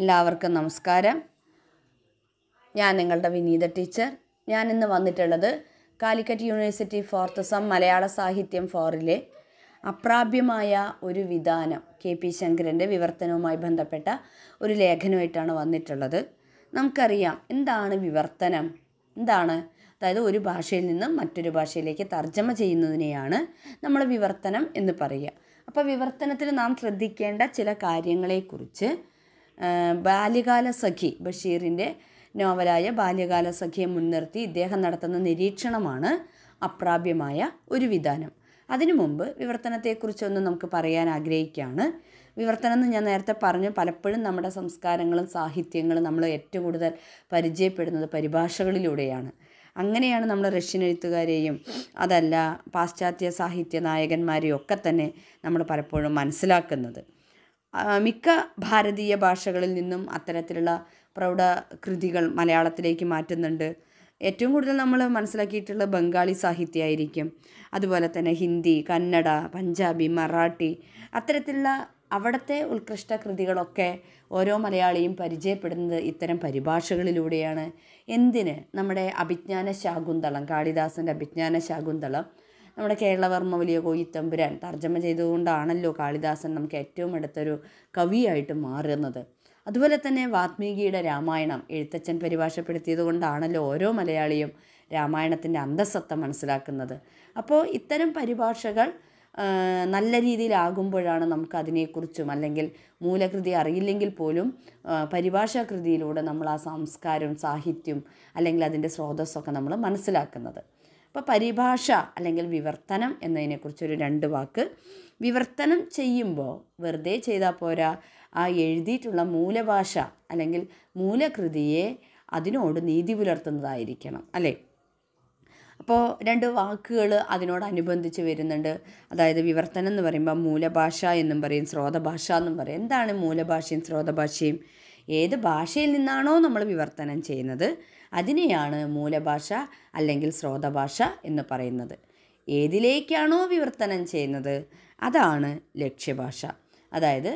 എല്ലാവർക്കും നമസ്കാരം ഞാൻ നിങ്ങളുടെ വിനീത ടീച്ചർ ഞാൻ ഇന്ന് വന്നിട്ടുള്ളത് കാലിക്കറ്റ് യൂണിവേഴ്സിറ്റി ഫോർത്ത് സം മലയാള സാഹിത്യം ഫോറിലെ അപ്രാപ്യമായ ഒരു വിധാനം കെ പി ശങ്കരൻ്റെ വിവർത്തനവുമായി ബന്ധപ്പെട്ട ഒരു ലേഖനമായിട്ടാണ് വന്നിട്ടുള്ളത് നമുക്കറിയാം എന്താണ് വിവർത്തനം എന്താണ് അതായത് ഒരു ഭാഷയിൽ നിന്നും മറ്റൊരു ഭാഷയിലേക്ക് തർജ്ജമ ചെയ്യുന്നതിനെയാണ് നമ്മൾ വിവർത്തനം എന്ന് പറയുക അപ്പോൾ വിവർത്തനത്തിൽ നാം ശ്രദ്ധിക്കേണ്ട ചില കാര്യങ്ങളെക്കുറിച്ച് ബാല്യകാല സഖി ബഷീറിൻ്റെ നോവലായ ബാല്യകാല സഖിയെ മുൻനിർത്തി ഇദ്ദേഹം നടത്തുന്ന നിരീക്ഷണമാണ് അപ്രാപ്യമായ ഒരു വിധാനം അതിനു മുമ്പ് വിവർത്തനത്തെക്കുറിച്ചൊന്നും നമുക്ക് പറയാൻ ആഗ്രഹിക്കുകയാണ് വിവർത്തനം എന്ന് ഞാൻ നേരത്തെ പറഞ്ഞു പലപ്പോഴും നമ്മുടെ സംസ്കാരങ്ങളും സാഹിത്യങ്ങളും നമ്മൾ ഏറ്റവും കൂടുതൽ പരിചയപ്പെടുന്നത് പരിഭാഷകളിലൂടെയാണ് അങ്ങനെയാണ് നമ്മൾ റഷ്യൻ എഴുത്തുകാരെയും അതല്ല പാശ്ചാത്യ സാഹിത്യ നായകന്മാരെയും ഒക്കെ തന്നെ നമ്മൾ പലപ്പോഴും മനസ്സിലാക്കുന്നത് മിക്ക ഭാരതീയ ഭാഷകളിൽ നിന്നും അത്തരത്തിലുള്ള പ്രൗഢ കൃതികൾ മലയാളത്തിലേക്ക് മാറ്റുന്നുണ്ട് ഏറ്റവും കൂടുതൽ നമ്മൾ മനസ്സിലാക്കിയിട്ടുള്ള ബംഗാളി സാഹിത്യമായിരിക്കും അതുപോലെ തന്നെ ഹിന്ദി കന്നഡ പഞ്ചാബി മറാഠി അത്തരത്തിലുള്ള അവിടുത്തെ ഉത്കൃഷ്ട കൃതികളൊക്കെ ഓരോ മലയാളിയും പരിചയപ്പെടുന്നത് ഇത്തരം പരിഭാഷകളിലൂടെയാണ് എന്തിന് നമ്മുടെ അഭിജ്ഞാന ശാകുന്തളം കാളിദാസൻ്റെ അഭിജ്ഞാന ശാകുന്തളം നമ്മുടെ കേരളവർമ്മ വലിയ കോയിത്തമ്പുരാൻ തർജ്ജമ ചെയ്തുകൊണ്ടാണല്ലോ കാളിദാസൻ നമുക്ക് ഏറ്റവും അടുത്തൊരു കവിയായിട്ട് മാറുന്നത് അതുപോലെ തന്നെ വാത്മീകിയുടെ രാമായണം എഴുത്തച്ഛൻ പരിഭാഷപ്പെടുത്തിയത് കൊണ്ടാണല്ലോ ഓരോ മലയാളിയും രാമായണത്തിൻ്റെ അന്തസത്ത മനസ്സിലാക്കുന്നത് അപ്പോൾ ഇത്തരം പരിഭാഷകൾ നല്ല രീതിയിലാകുമ്പോഴാണ് നമുക്ക് അതിനെക്കുറിച്ചും അല്ലെങ്കിൽ മൂലകൃതി അറിയില്ലെങ്കിൽ പോലും പരിഭാഷാകൃതിയിലൂടെ നമ്മൾ ആ സംസ്കാരം സാഹിത്യം അല്ലെങ്കിൽ അതിൻ്റെ സ്രോതസ്സൊക്കെ നമ്മൾ മനസ്സിലാക്കുന്നത് അപ്പോൾ പരിഭാഷ അല്ലെങ്കിൽ വിവർത്തനം എന്നതിനെക്കുറിച്ചൊരു രണ്ട് വാക്ക് വിവർത്തനം ചെയ്യുമ്പോൾ വെറുതെ ചെയ്താൽ പോരാ ആ എഴുതിയിട്ടുള്ള മൂലഭാഷ അല്ലെങ്കിൽ മൂലകൃതിയെ അതിനോട് നീതി പുലർത്തുന്നതായിരിക്കണം അല്ലേ അപ്പോൾ രണ്ട് വാക്കുകൾ അതിനോടനുബന്ധിച്ച് വരുന്നുണ്ട് അതായത് വിവർത്തനം എന്ന് പറയുമ്പോൾ മൂലഭാഷ എന്നും പറയും സ്രോതഭാഷ എന്നും പറയും എന്താണ് മൂലഭാഷയും സ്രോതഭാഷയും ഏത് ഭാഷയിൽ നിന്നാണോ നമ്മൾ വിവർത്തനം ചെയ്യുന്നത് അതിനെയാണ് മൂലഭാഷ അല്ലെങ്കിൽ സ്രോതഭാഷ എന്ന് പറയുന്നത് ഏതിലേക്കാണോ വിവർത്തനം ചെയ്യുന്നത് അതാണ് ലക്ഷ്യഭാഷ അതായത്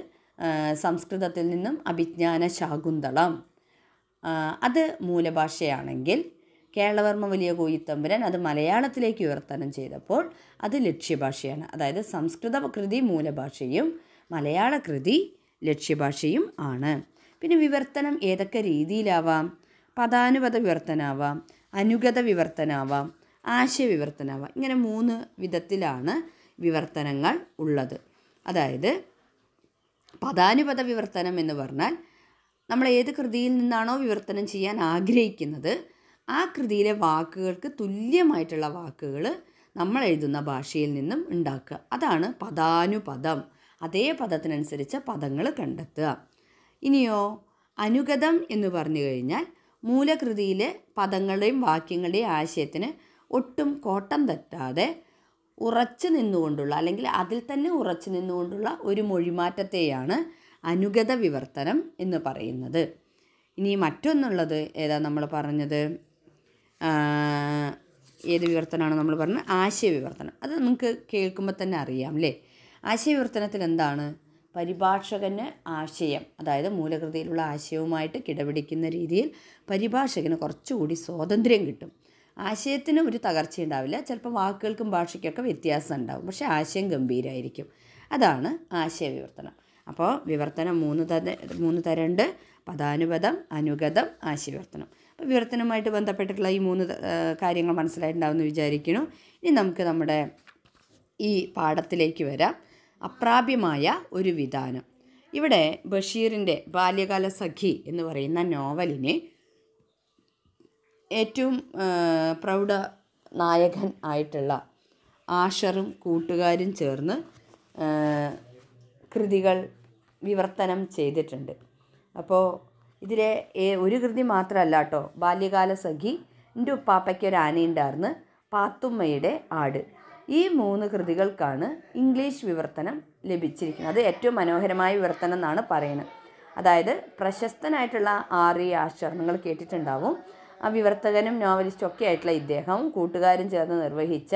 സംസ്കൃതത്തിൽ നിന്നും അഭിജ്ഞാന ശാകുന്തളം അത് മൂലഭാഷയാണെങ്കിൽ കേളവർമ്മ വലിയ കോയിത്തമ്പുരൻ അത് മലയാളത്തിലേക്ക് വിവർത്തനം ചെയ്തപ്പോൾ അത് ലക്ഷ്യഭാഷയാണ് അതായത് സംസ്കൃത കൃതി മൂലഭാഷയും മലയാള കൃതി ലക്ഷ്യഭാഷയും ആണ് പിന്നെ വിവർത്തനം ഏതൊക്കെ രീതിയിലാവാം പദാനുപത വിവർത്തനാവാം അനുഗത വിവർത്തനാവാം ആശയവിവർത്തനാവാം ഇങ്ങനെ മൂന്ന് വിധത്തിലാണ് വിവർത്തനങ്ങൾ ഉള്ളത് അതായത് പദാനുപത വിവർത്തനം എന്ന് പറഞ്ഞാൽ നമ്മൾ ഏത് കൃതിയിൽ നിന്നാണോ വിവർത്തനം ചെയ്യാൻ ആഗ്രഹിക്കുന്നത് ആ കൃതിയിലെ വാക്കുകൾക്ക് തുല്യമായിട്ടുള്ള വാക്കുകൾ നമ്മൾ എഴുതുന്ന ഭാഷയിൽ നിന്നും ഉണ്ടാക്കുക അതാണ് പദാനുപദം അതേ പദത്തിനനുസരിച്ച് പദങ്ങൾ കണ്ടെത്തുക ഇനിയോ അനുഗതം എന്ന് പറഞ്ഞു കഴിഞ്ഞാൽ മൂലകൃതിയിലെ പദങ്ങളുടെയും വാക്യങ്ങളുടെയും ആശയത്തിന് ഒട്ടും കോട്ടം തട്ടാതെ ഉറച്ചു നിന്നുകൊണ്ടുള്ള അല്ലെങ്കിൽ അതിൽ തന്നെ ഉറച്ചു നിന്നുകൊണ്ടുള്ള ഒരു മൊഴിമാറ്റത്തെയാണ് അനുഗത വിവർത്തനം എന്ന് പറയുന്നത് ഇനി മറ്റൊന്നുള്ളത് ഏതാ നമ്മൾ പറഞ്ഞത് ഏത് വിവർത്തനമാണ് നമ്മൾ പറഞ്ഞത് ആശയ വിവർത്തനം അത് നമുക്ക് കേൾക്കുമ്പോൾ തന്നെ അറിയാം അല്ലേ ആശയ വിവർത്തനത്തിൽ എന്താണ് പരിഭാഷകന് ആശയം അതായത് മൂലകൃതിയിലുള്ള ആശയവുമായിട്ട് കിടപിടിക്കുന്ന രീതിയിൽ പരിഭാഷകന് കുറച്ചുകൂടി സ്വാതന്ത്ര്യം കിട്ടും ആശയത്തിന് ഒരു തകർച്ച ഉണ്ടാവില്ല ചിലപ്പോൾ വാക്കുകൾക്കും ഭാഷയ്ക്കൊക്കെ വ്യത്യാസം ഉണ്ടാവും പക്ഷേ ആശയം ഗംഭീരമായിരിക്കും അതാണ് ആശയ വിവർത്തനം അപ്പോൾ വിവർത്തനം മൂന്ന് തര മൂന്ന് തരമുണ്ട് പദാനുപദം അനുഗതം ആശയവിവർത്തനം അപ്പോൾ വിവർത്തനവുമായിട്ട് ബന്ധപ്പെട്ടിട്ടുള്ള ഈ മൂന്ന് കാര്യങ്ങൾ മനസ്സിലായിട്ടുണ്ടാവുമെന്ന് വിചാരിക്കുന്നു ഇനി നമുക്ക് നമ്മുടെ ഈ പാഠത്തിലേക്ക് വരാം അപ്രാപ്യമായ ഒരു വിധാനം ഇവിടെ ബഷീറിൻ്റെ ബാല്യകാല സഖി എന്ന് പറയുന്ന നോവലിന് ഏറ്റവും പ്രൗഢ നായകൻ ആയിട്ടുള്ള ആഷറും കൂട്ടുകാരും ചേർന്ന് കൃതികൾ വിവർത്തനം ചെയ്തിട്ടുണ്ട് അപ്പോൾ ഇതിലെ ഒരു കൃതി മാത്രമല്ല കേട്ടോ ബാല്യകാല സഖി എൻ്റെ ഉപ്പാപ്പയ്ക്ക് ഒരു ആനയുണ്ടായിരുന്നു പാത്തുമ്മയുടെ ആട് ഈ മൂന്ന് കൃതികൾക്കാണ് ഇംഗ്ലീഷ് വിവർത്തനം ലഭിച്ചിരിക്കുന്നത് അത് ഏറ്റവും മനോഹരമായ വിവർത്തനം എന്നാണ് പറയുന്നത് അതായത് പ്രശസ്തനായിട്ടുള്ള ആർ ഇ നിങ്ങൾ കേട്ടിട്ടുണ്ടാവും ആ വിവർത്തകനും നോവലിസ്റ്റും ഒക്കെ ആയിട്ടുള്ള ഇദ്ദേഹവും കൂട്ടുകാരും ചേർന്ന് നിർവഹിച്ച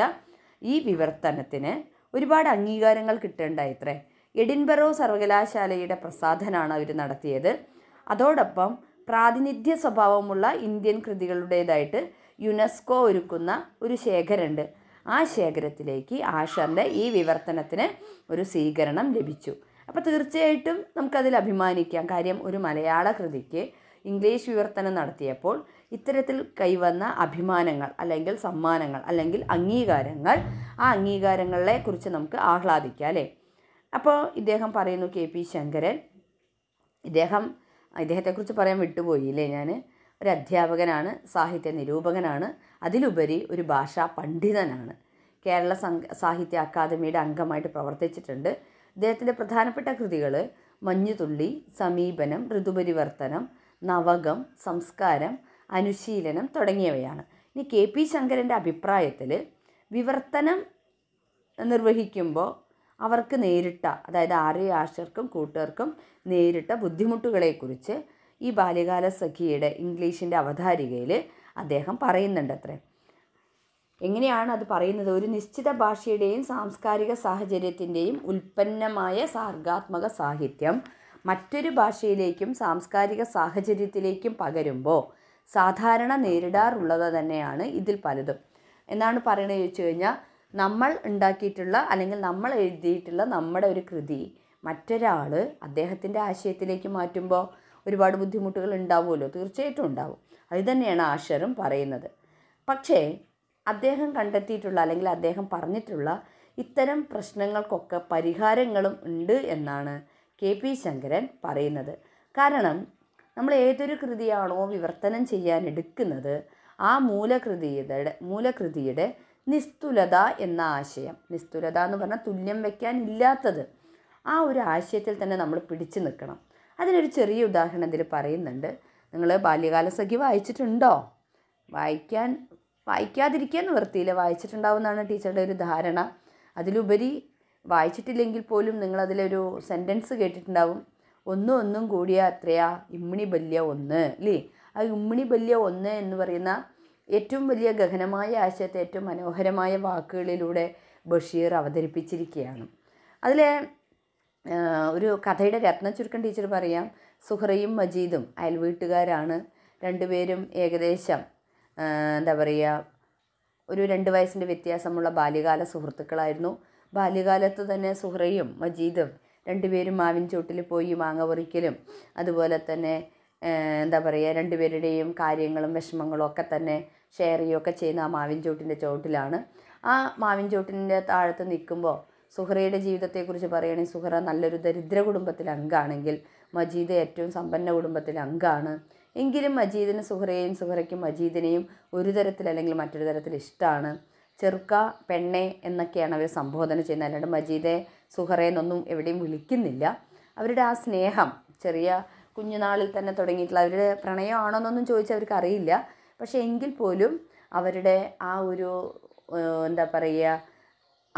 ഈ വിവർത്തനത്തിന് ഒരുപാട് അംഗീകാരങ്ങൾ കിട്ടേണ്ടായി എഡിൻബറോ സർവകലാശാലയുടെ പ്രസാധനാണ് അവർ നടത്തിയത് അതോടൊപ്പം പ്രാതിനിധ്യ സ്വഭാവമുള്ള ഇന്ത്യൻ കൃതികളുടേതായിട്ട് യുനെസ്കോ ഒരുക്കുന്ന ഒരു ശേഖരമുണ്ട് ആ ശേഖരത്തിലേക്ക് ആഷറിൻ്റെ ഈ വിവർത്തനത്തിന് ഒരു സ്വീകരണം ലഭിച്ചു അപ്പോൾ തീർച്ചയായിട്ടും നമുക്കതിൽ അഭിമാനിക്കാം കാര്യം ഒരു മലയാള കൃതിക്ക് ഇംഗ്ലീഷ് വിവർത്തനം നടത്തിയപ്പോൾ ഇത്തരത്തിൽ കൈവന്ന അഭിമാനങ്ങൾ അല്ലെങ്കിൽ സമ്മാനങ്ങൾ അല്ലെങ്കിൽ അംഗീകാരങ്ങൾ ആ അംഗീകാരങ്ങളെ കുറിച്ച് നമുക്ക് ആഹ്ലാദിക്കാം അല്ലേ അപ്പോൾ ഇദ്ദേഹം പറയുന്നു കെ പി ശങ്കരൻ ഇദ്ദേഹം ഇദ്ദേഹത്തെക്കുറിച്ച് പറയാൻ വിട്ടുപോയില്ലേ ഞാൻ ഒരു അധ്യാപകനാണ് സാഹിത്യ നിരൂപകനാണ് അതിലുപരി ഒരു ഭാഷാ പണ്ഡിതനാണ് കേരള സാഹിത്യ അക്കാദമിയുടെ അംഗമായിട്ട് പ്രവർത്തിച്ചിട്ടുണ്ട് അദ്ദേഹത്തിൻ്റെ പ്രധാനപ്പെട്ട കൃതികൾ മഞ്ഞുതുള്ളി സമീപനം ഋതുപരിവർത്തനം നവകം സംസ്കാരം അനുശീലനം തുടങ്ങിയവയാണ് ഇനി കെ പി ശങ്കരൻ്റെ അഭിപ്രായത്തിൽ വിവർത്തനം നിർവഹിക്കുമ്പോൾ അവർക്ക് നേരിട്ട അതായത് ആര്യ ആശർക്കും കൂട്ടുകാർക്കും നേരിട്ട ബുദ്ധിമുട്ടുകളെക്കുറിച്ച് ഈ ബാല്യകാല സഖിയുടെ ഇംഗ്ലീഷിൻ്റെ അവതാരികയിൽ അദ്ദേഹം പറയുന്നുണ്ടത്രേ എങ്ങനെയാണ് അത് പറയുന്നത് ഒരു നിശ്ചിത ഭാഷയുടെയും സാംസ്കാരിക സാഹചര്യത്തിൻ്റെയും ഉൽപ്പന്നമായ സാർഗാത്മക സാഹിത്യം മറ്റൊരു ഭാഷയിലേക്കും സാംസ്കാരിക സാഹചര്യത്തിലേക്കും പകരുമ്പോൾ സാധാരണ നേരിടാറുള്ളത് തന്നെയാണ് ഇതിൽ പലതും എന്നാണ് പറയണത് ചോദിച്ചു കഴിഞ്ഞാൽ നമ്മൾ ഉണ്ടാക്കിയിട്ടുള്ള അല്ലെങ്കിൽ നമ്മൾ എഴുതിയിട്ടുള്ള നമ്മുടെ ഒരു കൃതി മറ്റൊരാൾ അദ്ദേഹത്തിൻ്റെ ആശയത്തിലേക്ക് മാറ്റുമ്പോൾ ഒരുപാട് ബുദ്ധിമുട്ടുകൾ ഉണ്ടാവുമല്ലോ തീർച്ചയായിട്ടും ഉണ്ടാവും അത് തന്നെയാണ് ആശ്വരം പറയുന്നത് പക്ഷേ അദ്ദേഹം കണ്ടെത്തിയിട്ടുള്ള അല്ലെങ്കിൽ അദ്ദേഹം പറഞ്ഞിട്ടുള്ള ഇത്തരം പ്രശ്നങ്ങൾക്കൊക്കെ പരിഹാരങ്ങളും ഉണ്ട് എന്നാണ് കെ പി ശങ്കരൻ പറയുന്നത് കാരണം നമ്മൾ ഏതൊരു കൃതിയാണോ വിവർത്തനം ചെയ്യാൻ എടുക്കുന്നത് ആ മൂലകൃതിയുടെ മൂലകൃതിയുടെ നിസ്തുലത എന്ന ആശയം നിസ്തുലത എന്ന് പറഞ്ഞാൽ തുല്യം വയ്ക്കാൻ ഇല്ലാത്തത് ആ ഒരു ആശയത്തിൽ തന്നെ നമ്മൾ പിടിച്ചു നിൽക്കണം അതിനൊരു ചെറിയ ഉദാഹരണം ഇതിൽ പറയുന്നുണ്ട് നിങ്ങൾ ബാല്യകാലസഖി വായിച്ചിട്ടുണ്ടോ വായിക്കാൻ വായിക്കാതിരിക്കാൻ നിവർത്തിയില്ല വായിച്ചിട്ടുണ്ടാവുമെന്നാണ് ടീച്ചറുടെ ഒരു ധാരണ അതിലുപരി വായിച്ചിട്ടില്ലെങ്കിൽ പോലും നിങ്ങളതിലൊരു സെൻറ്റൻസ് കേട്ടിട്ടുണ്ടാവും ഒന്നും ഒന്നും കൂടിയ അത്രയാ ഇമ്മിണി ബല്യ ഒന്ന് അല്ലേ ആ ഇമ്മിണി ബല്യ ഒന്ന് എന്ന് പറയുന്ന ഏറ്റവും വലിയ ഗഹനമായ ആശയത്തെ ഏറ്റവും മനോഹരമായ വാക്കുകളിലൂടെ ബഷീർ അവതരിപ്പിച്ചിരിക്കുകയാണ് അതിലെ ഒരു കഥയുടെ ചുരുക്കം ടീച്ചർ പറയാം സുഹറയും മജീദും അയൽവീട്ടുകാരാണ് രണ്ടുപേരും ഏകദേശം എന്താ പറയുക ഒരു രണ്ട് വയസ്സിൻ്റെ വ്യത്യാസമുള്ള ബാല്യകാല സുഹൃത്തുക്കളായിരുന്നു ബാല്യകാലത്ത് തന്നെ സുഹ്റയും മജീദും രണ്ടുപേരും മാവിൻ ചോട്ടിൽ പോയി മാങ്ങ പൊറിക്കലും അതുപോലെ തന്നെ എന്താ പറയുക രണ്ടുപേരുടെയും കാര്യങ്ങളും വിഷമങ്ങളും ഒക്കെ തന്നെ ഷെയർ ചെയ്യുകയൊക്കെ ചെയ്യുന്ന ആ മാവിൻ ചോട്ടിൻ്റെ ചോട്ടിലാണ് ആ മാവിൻ ചോട്ടിൻ്റെ താഴത്ത് നിൽക്കുമ്പോൾ സുഹറയുടെ ജീവിതത്തെക്കുറിച്ച് പറയുകയാണെങ്കിൽ സുഹറ നല്ലൊരു ദരിദ്ര കുടുംബത്തിലെ അംഗമാണെങ്കിൽ മജീദ് ഏറ്റവും സമ്പന്ന കുടുംബത്തിലെ അംഗമാണ് എങ്കിലും മജീദിന് സുഹറയെയും സുഹറയ്ക്കും മജീദിനെയും ഒരു തരത്തിൽ അല്ലെങ്കിൽ മറ്റൊരു തരത്തിൽ ഇഷ്ടമാണ് ചെറുക്ക പെണ്ണെ എന്നൊക്കെയാണ് അവർ സംബോധന ചെയ്യുന്നത് അല്ലാണ്ട് മജീദെ സുഹറയെന്നൊന്നും എവിടെയും വിളിക്കുന്നില്ല അവരുടെ ആ സ്നേഹം ചെറിയ കുഞ്ഞുനാളിൽ തന്നെ തുടങ്ങിയിട്ടുള്ള അവരുടെ പ്രണയമാണോ ചോദിച്ചാൽ അവർക്ക് പക്ഷേ എങ്കിൽ പോലും അവരുടെ ആ ഒരു എന്താ പറയുക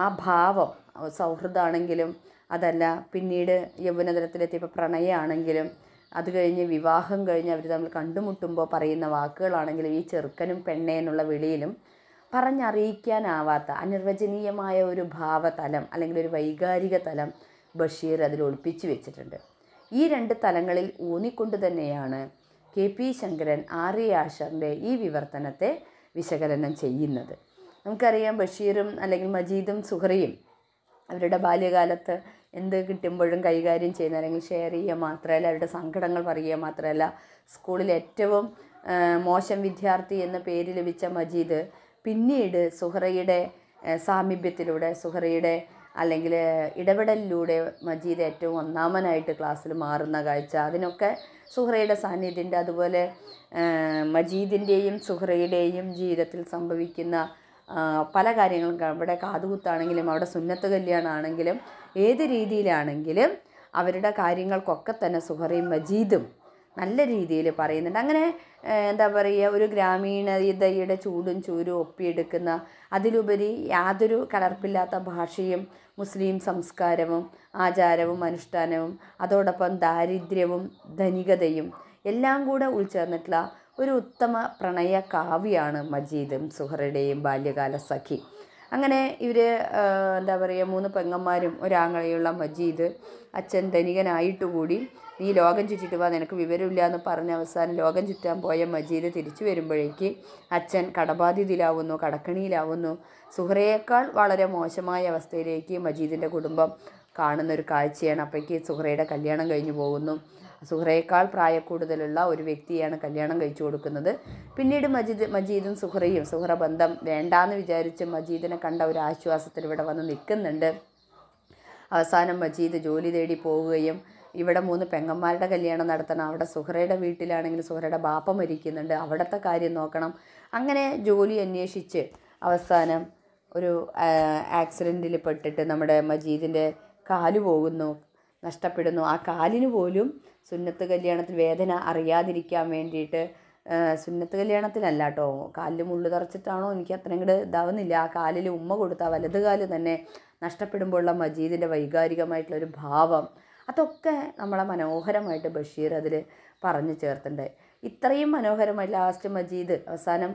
ആ ഭാവം സൗഹൃദമാണെങ്കിലും അതല്ല പിന്നീട് യൗവനതലത്തിലെത്തിയപ്പോൾ പ്രണയമാണെങ്കിലും അത് കഴിഞ്ഞ് വിവാഹം കഴിഞ്ഞ് അവർ തമ്മിൽ കണ്ടുമുട്ടുമ്പോൾ പറയുന്ന വാക്കുകളാണെങ്കിലും ഈ ചെറുക്കനും പെണ്ണേനുള്ള എന്നുള്ള വിളിയിലും പറഞ്ഞറിയിക്കാനാവാത്ത അനിർവചനീയമായ ഒരു ഭാവതലം അല്ലെങ്കിൽ ഒരു വൈകാരിക തലം ബഷീർ അതിൽ ഒളിപ്പിച്ചു വെച്ചിട്ടുണ്ട് ഈ രണ്ട് തലങ്ങളിൽ ഊന്നിക്കൊണ്ട് തന്നെയാണ് കെ പി ശങ്കരൻ ആർ എ ഈ വിവർത്തനത്തെ വിശകലനം ചെയ്യുന്നത് നമുക്കറിയാം ബഷീറും അല്ലെങ്കിൽ മജീദും സുഹറയും അവരുടെ ബാല്യകാലത്ത് എന്ത് കിട്ടുമ്പോഴും കൈകാര്യം ചെയ്യുന്ന അല്ലെങ്കിൽ ഷെയർ ചെയ്യുക മാത്രമല്ല അവരുടെ സങ്കടങ്ങൾ പറയുക മാത്രമല്ല സ്കൂളിൽ ഏറ്റവും മോശം വിദ്യാർത്ഥി എന്ന പേര് ലഭിച്ച മജീദ് പിന്നീട് സുഹറയുടെ സാമീപ്യത്തിലൂടെ സുഹറയുടെ അല്ലെങ്കിൽ ഇടപെടലിലൂടെ മജീദ് ഏറ്റവും ഒന്നാമനായിട്ട് ക്ലാസ്സിൽ മാറുന്ന കാഴ്ച അതിനൊക്കെ സുഹറയുടെ സാന്നിധ്യത്തിൻ്റെ അതുപോലെ മജീദിൻ്റെയും സുഹറയുടെയും ജീവിതത്തിൽ സംഭവിക്കുന്ന പല കാര്യങ്ങളും അവിടെ കാതുകുത്താണെങ്കിലും അവിടെ സുന്നത്ത് കല്യാണമാണെങ്കിലും ഏത് രീതിയിലാണെങ്കിലും അവരുടെ കാര്യങ്ങൾക്കൊക്കെ തന്നെ സുഹറയും മജീദും നല്ല രീതിയിൽ പറയുന്നുണ്ട് അങ്ങനെ എന്താ പറയുക ഒരു ഗ്രാമീണതയുടെ ചൂടും ചൂരും ഒപ്പിയെടുക്കുന്ന അതിലുപരി യാതൊരു കലർപ്പില്ലാത്ത ഭാഷയും മുസ്ലിം സംസ്കാരവും ആചാരവും അനുഷ്ഠാനവും അതോടൊപ്പം ദാരിദ്ര്യവും ധനികതയും എല്ലാം കൂടെ ഉൾച്ചേർന്നിട്ടുള്ള ഒരു ഉത്തമ പ്രണയ കാവ്യാണ് മജീദും സുഹറയുടെയും ബാല്യകാല സഖി അങ്ങനെ ഇവർ എന്താ പറയുക മൂന്ന് പെങ്ങന്മാരും ഒരാങ്ങളെയുള്ള മജീദ് അച്ഛൻ കൂടി നീ ലോകം ചുറ്റിട്ട് വാ നിനക്ക് വിവരമില്ല എന്ന് പറഞ്ഞ അവസാനം ലോകം ചുറ്റാൻ പോയ മജീദ് തിരിച്ചു വരുമ്പോഴേക്ക് അച്ഛൻ കടബാധിതയിലാവുന്നു കടക്കണിയിലാവുന്നു സുഹറയേക്കാൾ വളരെ മോശമായ അവസ്ഥയിലേക്ക് മജീദിൻ്റെ കുടുംബം കാണുന്ന ഒരു കാഴ്ചയാണ് അപ്പോഴേക്ക് സുഹറയുടെ കല്യാണം കഴിഞ്ഞു പോകുന്നു സുഹറയേക്കാൾ പ്രായക്കൂടുതലുള്ള ഒരു വ്യക്തിയാണ് കല്യാണം കഴിച്ചു കൊടുക്കുന്നത് പിന്നീട് മജീദ് മജീദും സുഹറയും സുഹറ ബന്ധം വേണ്ടാന്ന് വിചാരിച്ച് മജീദിനെ കണ്ട ഒരു ആശ്വാസത്തിൽ ഇവിടെ വന്ന് നിൽക്കുന്നുണ്ട് അവസാനം മജീദ് ജോലി തേടി പോവുകയും ഇവിടെ മൂന്ന് പെങ്ങന്മാരുടെ കല്യാണം നടത്തണം അവിടെ സുഹറയുടെ വീട്ടിലാണെങ്കിൽ സുഹറയുടെ ബാപ്പ മരിക്കുന്നുണ്ട് അവിടുത്തെ കാര്യം നോക്കണം അങ്ങനെ ജോലി അന്വേഷിച്ച് അവസാനം ഒരു ആക്സിഡൻറ്റിൽ പെട്ടിട്ട് നമ്മുടെ മജീദിൻ്റെ കാല് പോകുന്നു നഷ്ടപ്പെടുന്നു ആ കാലിന് പോലും സുന്നത്ത് കല്യാണത്തിൽ വേദന അറിയാതിരിക്കാൻ വേണ്ടിയിട്ട് സുന്നത്ത് കല്യാണത്തിലല്ല കേട്ടോ കാലിൽ മുള്ളു തറച്ചിട്ടാണോ എനിക്ക് അത്രയും കൂടെ ഇതാവുന്നില്ല ആ കാലിൽ ഉമ്മ കൊടുത്ത വലത് കാല് തന്നെ നഷ്ടപ്പെടുമ്പോഴുള്ള മജീദിൻ്റെ വൈകാരികമായിട്ടുള്ളൊരു ഭാവം അതൊക്കെ നമ്മളെ മനോഹരമായിട്ട് ബഷീർ അതിൽ പറഞ്ഞു ചേർത്തിട്ടുണ്ട് ഇത്രയും മനോഹരമായി ലാസ്റ്റ് മജീദ് അവസാനം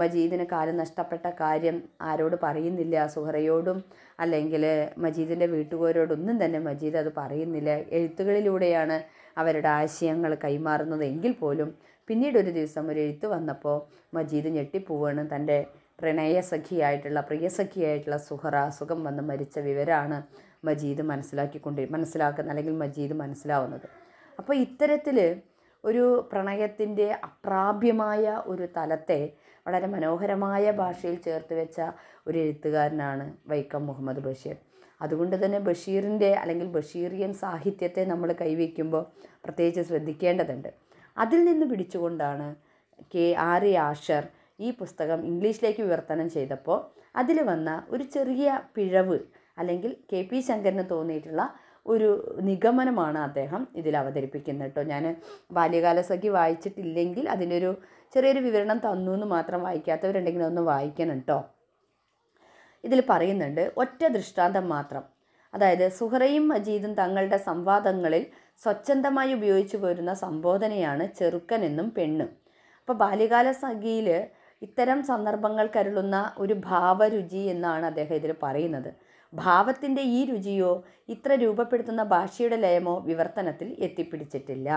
മജീദിന് കാലം നഷ്ടപ്പെട്ട കാര്യം ആരോട് പറയുന്നില്ല സുഹറയോടും അല്ലെങ്കിൽ മജീദിൻ്റെ വീട്ടുകാരോടൊന്നും തന്നെ മജീദ് അത് പറയുന്നില്ല എഴുത്തുകളിലൂടെയാണ് അവരുടെ ആശയങ്ങൾ കൈമാറുന്നത് എങ്കിൽ പോലും പിന്നീട് ഒരു ദിവസം ഒരു എഴുത്ത് വന്നപ്പോൾ മജീദ് ഞെട്ടിപ്പോവാണ് തൻ്റെ പ്രണയസഖിയായിട്ടുള്ള പ്രിയസഖിയായിട്ടുള്ള സുഹറ അസുഖം വന്ന് മരിച്ച വിവരമാണ് മജീദ് മനസ്സിലാക്കിക്കൊണ്ട് മനസ്സിലാക്കുന്ന അല്ലെങ്കിൽ മജീദ് മനസ്സിലാവുന്നത് അപ്പോൾ ഇത്തരത്തിൽ ഒരു പ്രണയത്തിൻ്റെ അപ്രാപ്യമായ ഒരു തലത്തെ വളരെ മനോഹരമായ ഭാഷയിൽ ചേർത്ത് വെച്ച ഒരു എഴുത്തുകാരനാണ് വൈക്കം മുഹമ്മദ് ബഷീർ അതുകൊണ്ട് തന്നെ ബഷീറിൻ്റെ അല്ലെങ്കിൽ ബഷീറിയൻ സാഹിത്യത്തെ നമ്മൾ കൈവയ്ക്കുമ്പോൾ പ്രത്യേകിച്ച് ശ്രദ്ധിക്കേണ്ടതുണ്ട് അതിൽ നിന്ന് പിടിച്ചുകൊണ്ടാണ് കെ ആർ ആഷർ ഈ പുസ്തകം ഇംഗ്ലീഷിലേക്ക് വിവർത്തനം ചെയ്തപ്പോൾ അതിൽ വന്ന ഒരു ചെറിയ പിഴവ് അല്ലെങ്കിൽ കെ പി ശങ്കരന് തോന്നിയിട്ടുള്ള ഒരു നിഗമനമാണ് അദ്ദേഹം ഇതിൽ അവതരിപ്പിക്കുന്നത് കേട്ടോ ഞാൻ ബാല്യകാലസഖി വായിച്ചിട്ടില്ലെങ്കിൽ അതിനൊരു ചെറിയൊരു വിവരണം തന്നു എന്ന് മാത്രം വായിക്കാത്തവരുണ്ടെങ്കിൽ ഒന്ന് വായിക്കണം കേട്ടോ ഇതിൽ പറയുന്നുണ്ട് ഒറ്റ ദൃഷ്ടാന്തം മാത്രം അതായത് സുഹറയും മജീദും തങ്ങളുടെ സംവാദങ്ങളിൽ സ്വച്ഛന്തമായി ഉപയോഗിച്ചു പോരുന്ന സംബോധനയാണ് എന്നും പെണ്ണും അപ്പോൾ ബാല്യകാല സഖിയിൽ ഇത്തരം സന്ദർഭങ്ങൾ കരുളുന്ന ഒരു ഭാവരുചി എന്നാണ് അദ്ദേഹം ഇതിൽ പറയുന്നത് ഭാവത്തിൻ്റെ ഈ രുചിയോ ഇത്ര രൂപപ്പെടുത്തുന്ന ഭാഷയുടെ ലയമോ വിവർത്തനത്തിൽ എത്തിപ്പിടിച്ചിട്ടില്ല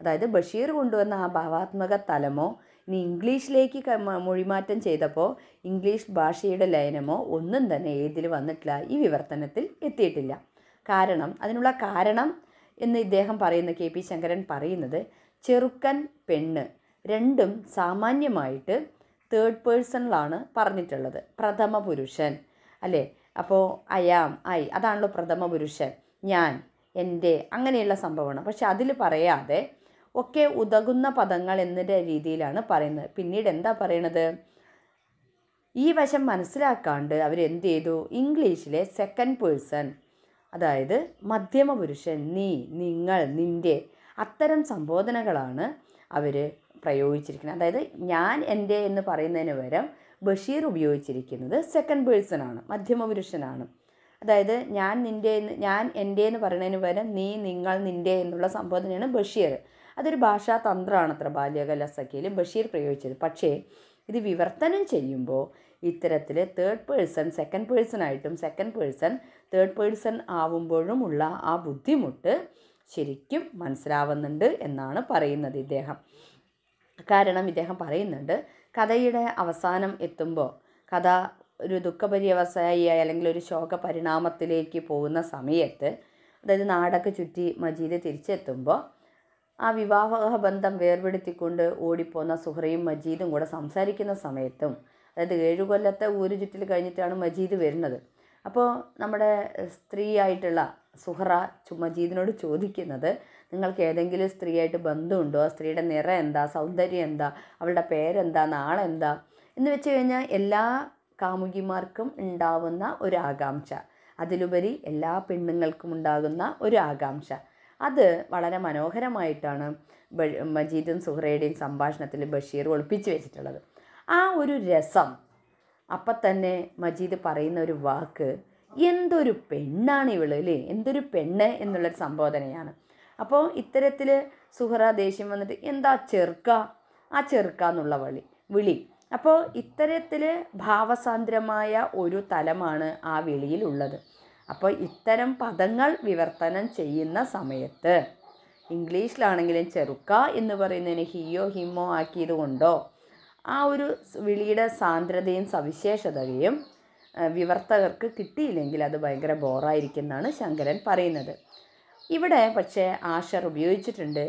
അതായത് ബഷീർ കൊണ്ടുവന്ന ആ ഭാവാത്മക തലമോ ഇനി ഇംഗ്ലീഷിലേക്ക് മൊഴിമാറ്റം ചെയ്തപ്പോൾ ഇംഗ്ലീഷ് ഭാഷയുടെ ലയനമോ ഒന്നും തന്നെ ഏതിൽ വന്നിട്ടില്ല ഈ വിവർത്തനത്തിൽ എത്തിയിട്ടില്ല കാരണം അതിനുള്ള കാരണം എന്ന് ഇദ്ദേഹം പറയുന്ന കെ പി ശങ്കരൻ പറയുന്നത് ചെറുക്കൻ പെണ്ണ് രണ്ടും സാമാന്യമായിട്ട് തേർഡ് പേഴ്സണിലാണ് പറഞ്ഞിട്ടുള്ളത് പ്രഥമ പുരുഷൻ അല്ലേ അപ്പോൾ അയാം ഐ അതാണല്ലോ പ്രഥമ പുരുഷൻ ഞാൻ എൻ്റെ അങ്ങനെയുള്ള സംഭവമാണ് പക്ഷെ അതിൽ പറയാതെ ഒക്കെ ഉതകുന്ന പദങ്ങൾ എന്ന രീതിയിലാണ് പറയുന്നത് പിന്നീട് എന്താ പറയണത് ഈ വശം മനസ്സിലാക്കാണ്ട് അവർ എന്ത് ചെയ്തു ഇംഗ്ലീഷിലെ സെക്കൻഡ് പേഴ്സൺ അതായത് മധ്യമ പുരുഷൻ നീ നിങ്ങൾ നിൻ്റെ അത്തരം സംബോധനകളാണ് അവർ പ്രയോഗിച്ചിരിക്കുന്നത് അതായത് ഞാൻ എൻ്റെ എന്ന് പറയുന്നതിന് പകരം ബഷീർ ഉപയോഗിച്ചിരിക്കുന്നത് സെക്കൻഡ് പേഴ്സണാണ് മധ്യമപുരുഷനാണ് അതായത് ഞാൻ നിൻ്റെ ഞാൻ എൻ്റെ എന്ന് പറയുന്നതിന് പകരം നീ നിങ്ങൾ നിൻ്റെ എന്നുള്ള സംബോധനയാണ് ബഷീർ അതൊരു ഭാഷാ തന്ത്രമാണ് അത്ര ബാല്യകല സഖ്യയിൽ ബഷീർ പ്രയോഗിച്ചത് പക്ഷേ ഇത് വിവർത്തനം ചെയ്യുമ്പോൾ ഇത്തരത്തിൽ തേർഡ് പേഴ്സൺ സെക്കൻഡ് പേഴ്സൺ ആയിട്ടും സെക്കൻഡ് പേഴ്സൺ തേർഡ് പേഴ്സൺ ആവുമ്പോഴുമുള്ള ആ ബുദ്ധിമുട്ട് ശരിക്കും മനസ്സിലാവുന്നുണ്ട് എന്നാണ് പറയുന്നത് ഇദ്ദേഹം കാരണം ഇദ്ദേഹം പറയുന്നുണ്ട് കഥയുടെ അവസാനം എത്തുമ്പോൾ കഥ ഒരു ദുഃഖപര്യവസായി അല്ലെങ്കിൽ ഒരു ശോക പരിണാമത്തിലേക്ക് പോകുന്ന സമയത്ത് അതായത് നാടൊക്കെ ചുറ്റി മജീദ് തിരിച്ചെത്തുമ്പോൾ ആ വിവാഹ ബന്ധം വേർപെടുത്തിക്കൊണ്ട് ഓടിപ്പോന്ന സുഹറയും മജീദും കൂടെ സംസാരിക്കുന്ന സമയത്തും അതായത് ഏഴു കൊല്ലത്തെ ഊരു ചുറ്റിൽ കഴിഞ്ഞിട്ടാണ് മജീദ് വരുന്നത് അപ്പോൾ നമ്മുടെ സ്ത്രീ ആയിട്ടുള്ള സുഹറ ചുമജീദിനോട് ചോദിക്കുന്നത് നിങ്ങൾക്ക് ഏതെങ്കിലും സ്ത്രീയായിട്ട് ബന്ധമുണ്ടോ ആ സ്ത്രീയുടെ നിറം എന്താ സൗന്ദര്യം എന്താ അവളുടെ പേരെന്താ നാളെന്താ എന്ന് വെച്ച് കഴിഞ്ഞാൽ എല്ലാ കാമുകിമാർക്കും ഉണ്ടാവുന്ന ഒരു ആകാംക്ഷ അതിലുപരി എല്ലാ പെണ്ണുങ്ങൾക്കും ഉണ്ടാകുന്ന ഒരു ആകാംക്ഷ അത് വളരെ മനോഹരമായിട്ടാണ് മജീദും സുഹ്രയുടെയും സംഭാഷണത്തിൽ ബഷീർ ഒളിപ്പിച്ചു വെച്ചിട്ടുള്ളത് ആ ഒരു രസം അപ്പം തന്നെ മജീദ് പറയുന്ന ഒരു വാക്ക് എന്തൊരു പെണ്ണാണ് ഇവൾ അല്ലേ എന്തൊരു പെണ്ണ് എന്നുള്ളൊരു സംബോധനയാണ് അപ്പോൾ ഇത്തരത്തിൽ സുഹറ ദേഷ്യം വന്നിട്ട് എന്താ ചെറുക്ക ആ ചെറുക്ക എന്നുള്ള വിളി വിളി അപ്പോൾ ഇത്തരത്തിൽ ഭാവസാന്ദ്രമായ ഒരു തലമാണ് ആ വിളിയിലുള്ളത് അപ്പോൾ ഇത്തരം പദങ്ങൾ വിവർത്തനം ചെയ്യുന്ന സമയത്ത് ഇംഗ്ലീഷിലാണെങ്കിലും ചെറുക്ക എന്ന് പറയുന്നതിന് ഹിയോ ഹിമോ ആക്കിയത് കൊണ്ടോ ആ ഒരു വിളിയുടെ സാന്ദ്രതയും സവിശേഷതയും വിവർത്തകർക്ക് കിട്ടിയില്ലെങ്കിൽ അത് ഭയങ്കര ബോറായിരിക്കുമെന്നാണ് ശങ്കരൻ പറയുന്നത് ഇവിടെ പക്ഷേ ആഷർ ഉപയോഗിച്ചിട്ടുണ്ട്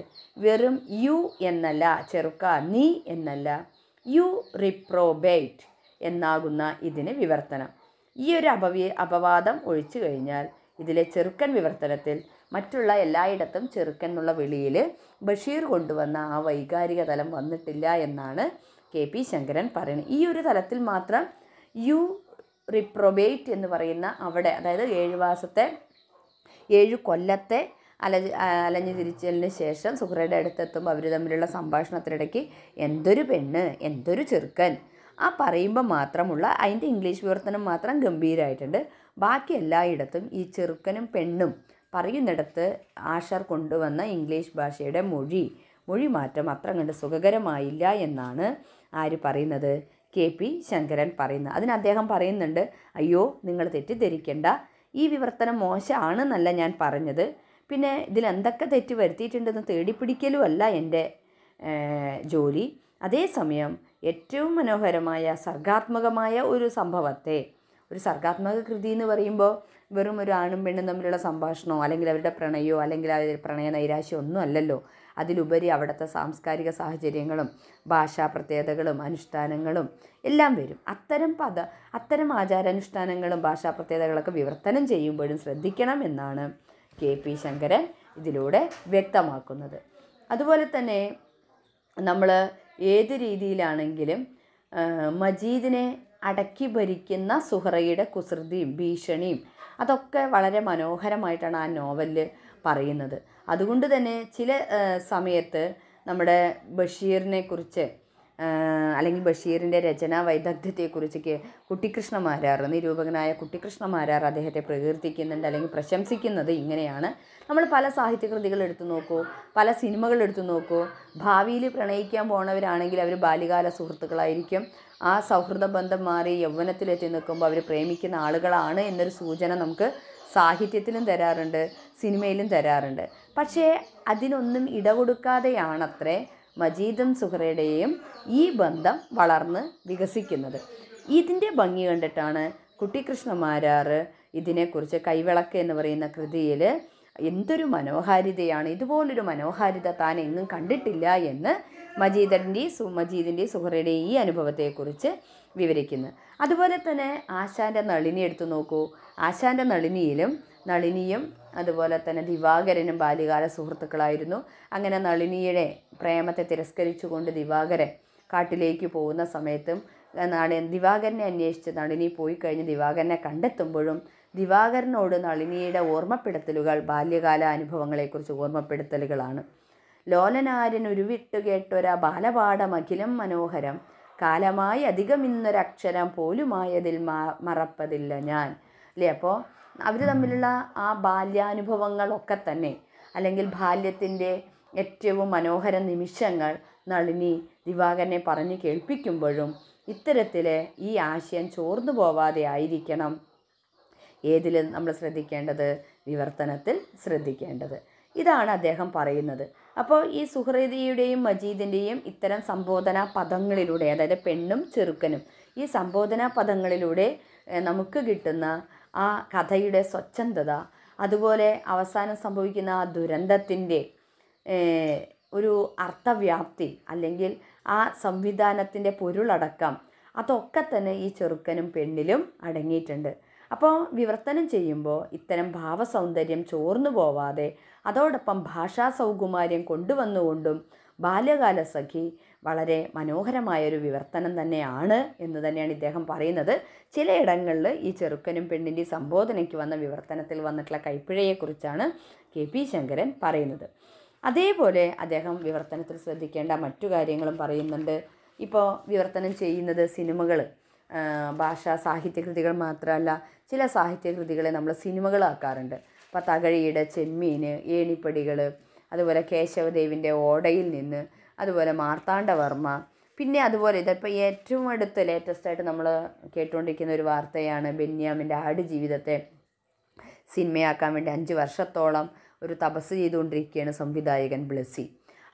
വെറും യു എന്നല്ല ചെറുക്ക നീ എന്നല്ല യു റിപ്രോബേറ്റ് എന്നാകുന്ന ഇതിന് വിവർത്തനം ഈ ഒരു അപവി അപവാദം ഒഴിച്ചു കഴിഞ്ഞാൽ ഇതിലെ ചെറുക്കൻ വിവർത്തനത്തിൽ മറ്റുള്ള എല്ലായിടത്തും ചെറുക്കൻ എന്നുള്ള വിളിയിൽ ബഷീർ കൊണ്ടുവന്ന ആ വൈകാരിക തലം വന്നിട്ടില്ല എന്നാണ് കെ പി ശങ്കരൻ പറയുന്നത് ഈ ഒരു തലത്തിൽ മാത്രം യു റിപ്രൊബേറ്റ് എന്ന് പറയുന്ന അവിടെ അതായത് ഏഴ് മാസത്തെ ഏഴ് കൊല്ലത്തെ അലഞ്ഞ് അലഞ്ഞു ശേഷം സുഹ്രയുടെ അടുത്തെത്തുമ്പോൾ അവർ തമ്മിലുള്ള സംഭാഷണത്തിനിടയ്ക്ക് എന്തൊരു പെണ്ണ് എന്തൊരു ചെറുക്കൻ ആ പറയുമ്പോൾ മാത്രമുള്ള അതിൻ്റെ ഇംഗ്ലീഷ് വിവർത്തനം മാത്രം ഗംഭീരമായിട്ടുണ്ട് ബാക്കി എല്ലായിടത്തും ഈ ചെറുക്കനും പെണ്ണും പറയുന്നിടത്ത് ആഷർ കൊണ്ടുവന്ന ഇംഗ്ലീഷ് ഭാഷയുടെ മൊഴി മൊഴി മാറ്റം അത്ര കണ്ട് സുഖകരമായില്ല എന്നാണ് ആര് പറയുന്നത് കെ പി ശങ്കരൻ പറയുന്നത് അതിന് അദ്ദേഹം പറയുന്നുണ്ട് അയ്യോ നിങ്ങൾ തെറ്റിദ്ധരിക്കേണ്ട ഈ വിവർത്തനം മോശമാണെന്നല്ല ഞാൻ പറഞ്ഞത് പിന്നെ ഇതിലെന്തൊക്കെ എന്തൊക്കെ തെറ്റ് വരുത്തിയിട്ടുണ്ടെന്ന് തേടിപ്പിടിക്കലുമല്ല എൻ്റെ ജോലി അതേസമയം ഏറ്റവും മനോഹരമായ സർഗാത്മകമായ ഒരു സംഭവത്തെ ഒരു സർഗാത്മക കൃതി എന്ന് പറയുമ്പോൾ വെറും ഒരു ആണും പെണ്ണും തമ്മിലുള്ള സംഭാഷണമോ അല്ലെങ്കിൽ അവരുടെ പ്രണയമോ അല്ലെങ്കിൽ അവരുടെ പ്രണയ നൈരാശ്യമോ ഒന്നും അല്ലല്ലോ അതിലുപരി അവിടുത്തെ സാംസ്കാരിക സാഹചര്യങ്ങളും ഭാഷാ പ്രത്യേകതകളും അനുഷ്ഠാനങ്ങളും എല്ലാം വരും അത്തരം പദ അത്തരം ആചാരാനുഷ്ഠാനങ്ങളും ഭാഷാ പ്രത്യേകതകളൊക്കെ വിവർത്തനം ചെയ്യുമ്പോഴും ശ്രദ്ധിക്കണം എന്നാണ് കെ പി ശങ്കരൻ ഇതിലൂടെ വ്യക്തമാക്കുന്നത് അതുപോലെ തന്നെ നമ്മൾ ഏത് രീതിയിലാണെങ്കിലും മജീദിനെ അടക്കി ഭരിക്കുന്ന സുഹറയുടെ കുസൃതിയും ഭീഷണിയും അതൊക്കെ വളരെ മനോഹരമായിട്ടാണ് ആ നോവലിൽ പറയുന്നത് അതുകൊണ്ട് തന്നെ ചില സമയത്ത് നമ്മുടെ ബഷീറിനെ കുറിച്ച് അല്ലെങ്കിൽ ബഷീറിൻ്റെ രചനാ വൈദഗ്ധ്യത്തെക്കുറിച്ചൊക്കെ കുട്ടിക്കൃഷ്ണ മാരാർ നിരൂപകനായ കുട്ടിക്കൃഷ്ണ മാരാർ അദ്ദേഹത്തെ പ്രകീർത്തിക്കുന്നുണ്ട് അല്ലെങ്കിൽ പ്രശംസിക്കുന്നത് ഇങ്ങനെയാണ് നമ്മൾ പല സാഹിത്യകൃതികൾ എടുത്തു നോക്കൂ പല സിനിമകൾ എടുത്തു നോക്കൂ ഭാവിയിൽ പ്രണയിക്കാൻ പോണവരാണെങ്കിൽ അവർ ബാല്യകാല സുഹൃത്തുക്കളായിരിക്കും ആ സൗഹൃദ ബന്ധം മാറി യൗവനത്തിലെത്തി നിൽക്കുമ്പോൾ അവർ പ്രേമിക്കുന്ന ആളുകളാണ് എന്നൊരു സൂചന നമുക്ക് സാഹിത്യത്തിലും തരാറുണ്ട് സിനിമയിലും തരാറുണ്ട് പക്ഷേ അതിനൊന്നും ഇട കൊടുക്കാതെയാണത്രേ മജീദും സുഹറയുടെയും ഈ ബന്ധം വളർന്ന് വികസിക്കുന്നത് ഇതിൻ്റെ ഭംഗി കണ്ടിട്ടാണ് കുട്ടിക്കൃഷ്ണമാരാർ ഇതിനെക്കുറിച്ച് കൈവിളക്ക് എന്ന് പറയുന്ന കൃതിയിൽ എന്തൊരു മനോഹാരിതയാണ് ഇതുപോലൊരു മനോഹാരിത താൻ എങ്ങും കണ്ടിട്ടില്ല എന്ന് മജീദൻ്റെയും സു മജീദിൻ്റെ സുഹറയുടെയും ഈ അനുഭവത്തെക്കുറിച്ച് വിവരിക്കുന്നു അതുപോലെ തന്നെ ആശാൻ്റെ നളിനി എടുത്തു നോക്കൂ ആശാൻ്റെ നളിനിയിലും നളിനിയും അതുപോലെ തന്നെ ദിവാകരനും ബാല്യകാല സുഹൃത്തുക്കളായിരുന്നു അങ്ങനെ നളിനിയുടെ പ്രേമത്തെ തിരസ്കരിച്ചുകൊണ്ട് ദിവാകരൻ കാട്ടിലേക്ക് പോകുന്ന സമയത്തും നാളെ ദിവാകരനെ അന്വേഷിച്ച് നളിനി പോയി കഴിഞ്ഞ് ദിവാകരനെ കണ്ടെത്തുമ്പോഴും ദിവാകരനോട് നളിനിയുടെ ഓർമ്മപ്പെടുത്തലുകൾ ബാല്യകാല അനുഭവങ്ങളെക്കുറിച്ച് ഓർമ്മപ്പെടുത്തലുകളാണ് ലോലനാരൻ കേട്ടൊരാ കേട്ടൊര അഖിലം മനോഹരം കാലമായി അധികം ഇന്നൊരക്ഷരം പോലുമായതിൽ മറപ്പതില്ല ഞാൻ അല്ലേ അപ്പോൾ അവർ തമ്മിലുള്ള ആ ബാല്യാനുഭവങ്ങളൊക്കെ തന്നെ അല്ലെങ്കിൽ ബാല്യത്തിൻ്റെ ഏറ്റവും മനോഹര നിമിഷങ്ങൾ നളിനി ദിവാകരനെ പറഞ്ഞ് കേൾപ്പിക്കുമ്പോഴും ഇത്തരത്തിൽ ഈ ആശയം ചോർന്നു പോവാതെ ആയിരിക്കണം ഏതിൽ നമ്മൾ ശ്രദ്ധിക്കേണ്ടത് വിവർത്തനത്തിൽ ശ്രദ്ധിക്കേണ്ടത് ഇതാണ് അദ്ദേഹം പറയുന്നത് അപ്പോൾ ഈ സുഹൃതിയുടെയും മജീദിൻ്റെയും ഇത്തരം സംബോധനാ പദങ്ങളിലൂടെ അതായത് പെണ്ണും ചെറുക്കനും ഈ സംബോധനാ പദങ്ങളിലൂടെ നമുക്ക് കിട്ടുന്ന ആ കഥയുടെ സ്വച്ഛന്ധത അതുപോലെ അവസാനം സംഭവിക്കുന്ന ആ ദുരന്തത്തിൻ്റെ ഒരു അർത്ഥവ്യാപ്തി അല്ലെങ്കിൽ ആ സംവിധാനത്തിൻ്റെ പൊരുളടക്കം അതൊക്കെ തന്നെ ഈ ചെറുക്കനും പെണ്ണിലും അടങ്ങിയിട്ടുണ്ട് അപ്പോൾ വിവർത്തനം ചെയ്യുമ്പോൾ ഇത്തരം ഭാവസൗന്ദര്യം ചോർന്നു പോവാതെ അതോടൊപ്പം ഭാഷാ സൗകുമാര്യം കൊണ്ടുവന്നുകൊണ്ടും ബാല്യകാല സഖി വളരെ മനോഹരമായൊരു വിവർത്തനം തന്നെയാണ് എന്ന് തന്നെയാണ് ഇദ്ദേഹം പറയുന്നത് ചിലയിടങ്ങളിൽ ഈ ചെറുക്കനും പെണ്ണിൻ്റെ സംബോധനയ്ക്ക് വന്ന വിവർത്തനത്തിൽ വന്നിട്ടുള്ള കൈപ്പിഴയെക്കുറിച്ചാണ് കെ പി ശങ്കരൻ പറയുന്നത് അതേപോലെ അദ്ദേഹം വിവർത്തനത്തിൽ ശ്രദ്ധിക്കേണ്ട മറ്റു കാര്യങ്ങളും പറയുന്നുണ്ട് ഇപ്പോൾ വിവർത്തനം ചെയ്യുന്നത് സിനിമകൾ ഭാഷാ സാഹിത്യകൃതികൾ മാത്രമല്ല ചില സാഹിത്യകൃതികളെ നമ്മൾ സിനിമകളാക്കാറുണ്ട് ഇപ്പോൾ തകഴിയുടെ ചെമ്മീൻ ഏണിപ്പടികൾ അതുപോലെ കേശവദേവിൻ്റെ ഓടയിൽ നിന്ന് അതുപോലെ മാർത്താണ്ഡവർമ്മ പിന്നെ അതുപോലെ ഇതിപ്പോൾ ഏറ്റവും അടുത്ത് ലേറ്റസ്റ്റ് ആയിട്ട് നമ്മൾ കേട്ടുകൊണ്ടിരിക്കുന്ന ഒരു വാർത്തയാണ് ബെന്യാമിൻ്റെ ആടുജീവിതത്തെ സിനിമയാക്കാൻ വേണ്ടി അഞ്ച് വർഷത്തോളം ഒരു തപസ് ചെയ്തുകൊണ്ടിരിക്കുകയാണ് സംവിധായകൻ ബ്ലസ്സി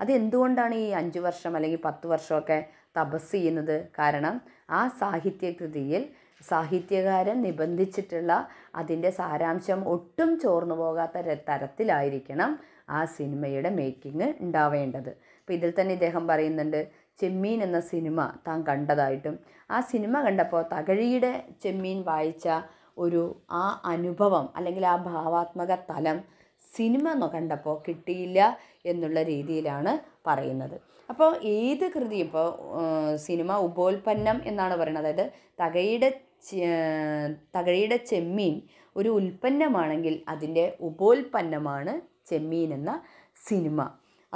അതെന്തുകൊണ്ടാണ് ഈ അഞ്ച് വർഷം അല്ലെങ്കിൽ പത്ത് വർഷമൊക്കെ തപസ് ചെയ്യുന്നത് കാരണം ആ സാഹിത്യകൃതിയിൽ സാഹിത്യകാരൻ നിബന്ധിച്ചിട്ടുള്ള അതിൻ്റെ സാരാംശം ഒട്ടും ചോർന്നു പോകാത്ത തരത്തിലായിരിക്കണം ആ സിനിമയുടെ മേക്കിംഗ് ഉണ്ടാവേണ്ടത് അപ്പോൾ ഇതിൽ തന്നെ ഇദ്ദേഹം പറയുന്നുണ്ട് ചെമ്മീൻ എന്ന സിനിമ താൻ കണ്ടതായിട്ടും ആ സിനിമ കണ്ടപ്പോൾ തകഴിയുടെ ചെമ്മീൻ വായിച്ച ഒരു ആ അനുഭവം അല്ലെങ്കിൽ ആ ഭാവാത്മക തലം സിനിമ കണ്ടപ്പോൾ കിട്ടിയില്ല എന്നുള്ള രീതിയിലാണ് പറയുന്നത് അപ്പോൾ ഏത് കൃതി ഇപ്പോൾ സിനിമ ഉപോൽപ്പന്നം എന്നാണ് പറയുന്നത് അതായത് തകഴിയുടെ തകഴിയുടെ ചെമ്മീൻ ഒരു ഉൽപ്പന്നമാണെങ്കിൽ അതിൻ്റെ ഉപോൽപ്പന്നമാണ് ചെമ്മീൻ എന്ന സിനിമ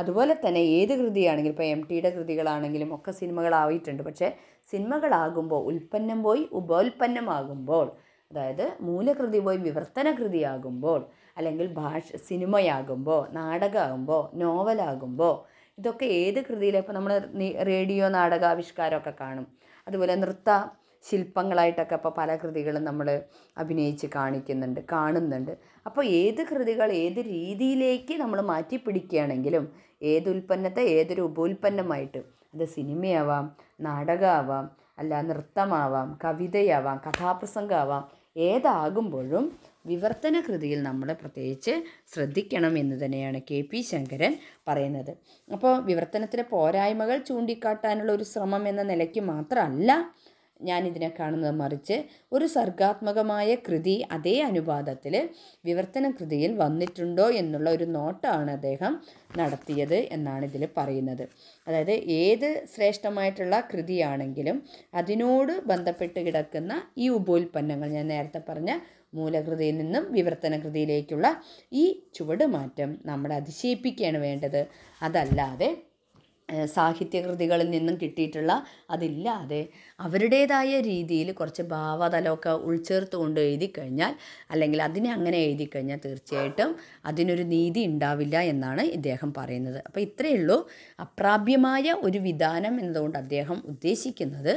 അതുപോലെ തന്നെ ഏത് കൃതിയാണെങ്കിലും ഇപ്പോൾ എം ടിയുടെ കൃതികളാണെങ്കിലും ഒക്കെ സിനിമകളായിട്ടുണ്ട് പക്ഷേ സിനിമകളാകുമ്പോൾ ഉൽപ്പന്നം പോയി ഉപോൽപ്പന്നമാകുമ്പോൾ അതായത് മൂലകൃതി പോയി വിവർത്തന കൃതിയാകുമ്പോൾ അല്ലെങ്കിൽ ഭാഷ സിനിമയാകുമ്പോൾ നാടകമാകുമ്പോൾ നോവലാകുമ്പോൾ ഇതൊക്കെ ഏത് കൃതിയിലും ഇപ്പോൾ നമ്മൾ റേഡിയോ നാടകാവിഷ്കാരമൊക്കെ കാണും അതുപോലെ നൃത്ത ശില്പങ്ങളായിട്ടൊക്കെ ഇപ്പോൾ പല കൃതികളും നമ്മൾ അഭിനയിച്ച് കാണിക്കുന്നുണ്ട് കാണുന്നുണ്ട് അപ്പോൾ ഏത് കൃതികൾ ഏത് രീതിയിലേക്ക് നമ്മൾ മാറ്റി പിടിക്കുകയാണെങ്കിലും ഏത് ഉൽപ്പന്നത്തെ ഏതൊരു ഉപോൽപ്പന്നമായിട്ട് അത് സിനിമയാവാം നാടകമാവാം അല്ല നൃത്തമാവാം കവിതയാവാം കഥാപ്രസംഗമാവാം ഏതാകുമ്പോഴും വിവർത്തന കൃതിയിൽ നമ്മൾ പ്രത്യേകിച്ച് ശ്രദ്ധിക്കണം എന്ന് തന്നെയാണ് കെ പി ശങ്കരൻ പറയുന്നത് അപ്പോൾ വിവർത്തനത്തിലെ പോരായ്മകൾ ചൂണ്ടിക്കാട്ടാനുള്ള ഒരു ശ്രമം എന്ന നിലയ്ക്ക് മാത്രമല്ല ഞാനിതിനെ കാണുന്നത് മറിച്ച് ഒരു സർഗാത്മകമായ കൃതി അതേ അനുപാതത്തിൽ വിവർത്തന കൃതിയിൽ വന്നിട്ടുണ്ടോ എന്നുള്ള ഒരു നോട്ടാണ് അദ്ദേഹം നടത്തിയത് എന്നാണ് ഇതിൽ പറയുന്നത് അതായത് ഏത് ശ്രേഷ്ഠമായിട്ടുള്ള കൃതിയാണെങ്കിലും അതിനോട് ബന്ധപ്പെട്ട് കിടക്കുന്ന ഈ ഉപോൽപ്പന്നങ്ങൾ ഞാൻ നേരത്തെ പറഞ്ഞ മൂലകൃതിയിൽ നിന്നും വിവർത്തന കൃതിയിലേക്കുള്ള ഈ ചുവടുമാറ്റം നമ്മളെ അതിശയിപ്പിക്കുകയാണ് വേണ്ടത് അതല്ലാതെ സാഹിത്യകൃതികളിൽ നിന്നും കിട്ടിയിട്ടുള്ള അതില്ലാതെ അവരുടേതായ രീതിയിൽ കുറച്ച് ഭാവതലമൊക്കെ ഉൾച്ചേർത്ത് കൊണ്ട് എഴുതിക്കഴിഞ്ഞാൽ അല്ലെങ്കിൽ അതിനെ അങ്ങനെ എഴുതിക്കഴിഞ്ഞാൽ തീർച്ചയായിട്ടും അതിനൊരു നീതി ഉണ്ടാവില്ല എന്നാണ് ഇദ്ദേഹം പറയുന്നത് അപ്പോൾ ഇത്രയേ ഉള്ളൂ അപ്രാപ്യമായ ഒരു വിധാനം എന്നതുകൊണ്ട് അദ്ദേഹം ഉദ്ദേശിക്കുന്നത്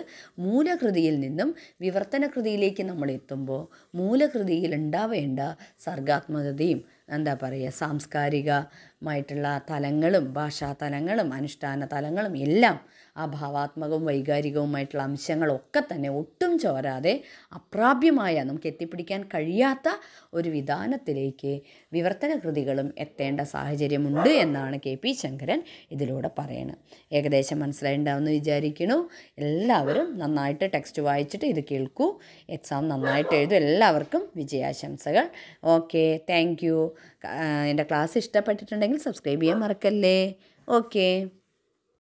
മൂലകൃതിയിൽ നിന്നും വിവർത്തനകൃതിയിലേക്ക് നമ്മൾ എത്തുമ്പോൾ മൂലകൃതിയിൽ ഉണ്ടാവേണ്ട സർഗാത്മകതയും എന്താ പറയുക സാംസ്കാരികമായിട്ടുള്ള തലങ്ങളും ഭാഷാ തലങ്ങളും അനുഷ്ഠാന തലങ്ങളും എല്ലാം ആ ഭാവാത്മകവും വൈകാരികവുമായിട്ടുള്ള അംശങ്ങളൊക്കെ തന്നെ ഒട്ടും ചോരാതെ അപ്രാപ്യമായ നമുക്ക് എത്തിപ്പിടിക്കാൻ കഴിയാത്ത ഒരു വിധാനത്തിലേക്ക് വിവർത്തന കൃതികളും എത്തേണ്ട സാഹചര്യമുണ്ട് എന്നാണ് കെ പി ശങ്കരൻ ഇതിലൂടെ പറയുന്നത് ഏകദേശം മനസ്സിലായിട്ടുണ്ടാവുമെന്ന് വിചാരിക്കണു എല്ലാവരും നന്നായിട്ട് ടെക്സ്റ്റ് വായിച്ചിട്ട് ഇത് കേൾക്കൂ എക്സാം നന്നായിട്ട് എഴുതും എല്ലാവർക്കും വിജയാശംസകൾ ഓക്കെ താങ്ക് യു എൻ്റെ ക്ലാസ് ഇഷ്ടപ്പെട്ടിട്ടുണ്ടെങ്കിൽ സബ്സ്ക്രൈബ് ചെയ്യാൻ മറക്കല്ലേ ഓക്കേ